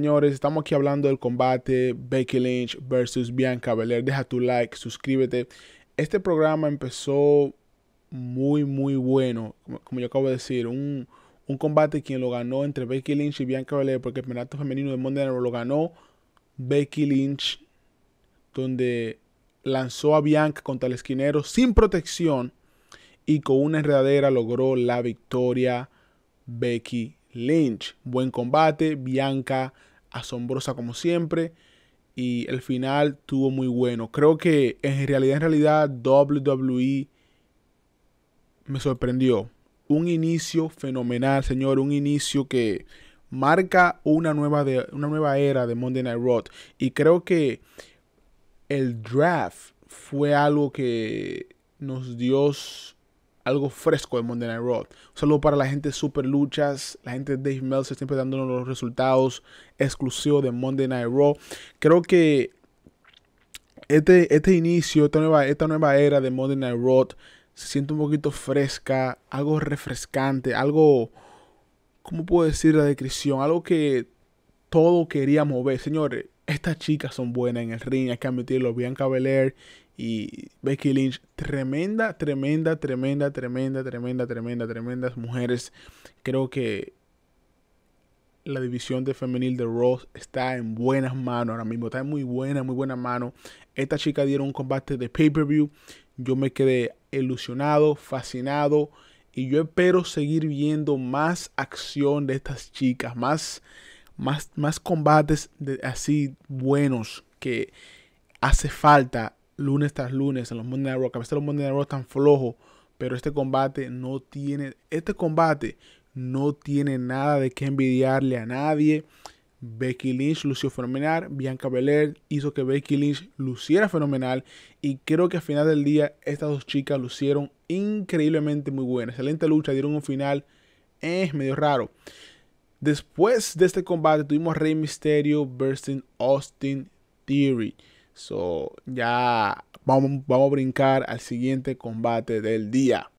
Señores, estamos aquí hablando del combate Becky Lynch versus Bianca Belair. Deja tu like, suscríbete. Este programa empezó muy, muy bueno. Como yo acabo de decir, un, un combate quien lo ganó entre Becky Lynch y Bianca Belair, porque el campeonato femenino de Monday lo ganó Becky Lynch, donde lanzó a Bianca contra el esquinero sin protección y con una enredadera logró la victoria Becky Lynch. Buen combate, Bianca asombrosa como siempre. Y el final tuvo muy bueno. Creo que en realidad, en realidad, WWE me sorprendió. Un inicio fenomenal, señor. Un inicio que marca una nueva, una nueva era de Monday Night Raw. Y creo que el draft fue algo que nos dio algo fresco de Monday Night Raw. Un saludo para la gente Super Luchas, la gente de Dave Meltzer siempre dándonos los resultados exclusivos de Monday Night Raw. Creo que este, este inicio, esta nueva, esta nueva era de Monday Night Raw se siente un poquito fresca, algo refrescante, algo, ¿cómo puedo decir la descripción? Algo que todo queríamos ver. Señores, estas chicas son buenas en el ring, hay que admitirlo. Bianca Belair y Becky Lynch, tremenda, tremenda, tremenda, tremenda, tremenda, tremenda, tremendas mujeres. Creo que la división de femenil de Ross está en buenas manos ahora mismo. Está en muy buena, muy buena mano. Esta chica dieron un combate de pay-per-view. Yo me quedé ilusionado, fascinado. Y yo espero seguir viendo más acción de estas chicas. Más, más, más combates así buenos que hace falta lunes tras lunes en los Monday Night Raw. a veces los Monday Night Raw están flojos, pero este combate no tiene, este combate no tiene nada de que envidiarle a nadie. Becky Lynch lució fenomenal, Bianca Belair hizo que Becky Lynch luciera fenomenal y creo que al final del día estas dos chicas lucieron increíblemente muy buenas. Excelente lucha, dieron un final es eh, medio raro. Después de este combate tuvimos Rey Mysterio versus Austin Theory. So, ya vamos, vamos a brincar al siguiente combate del día.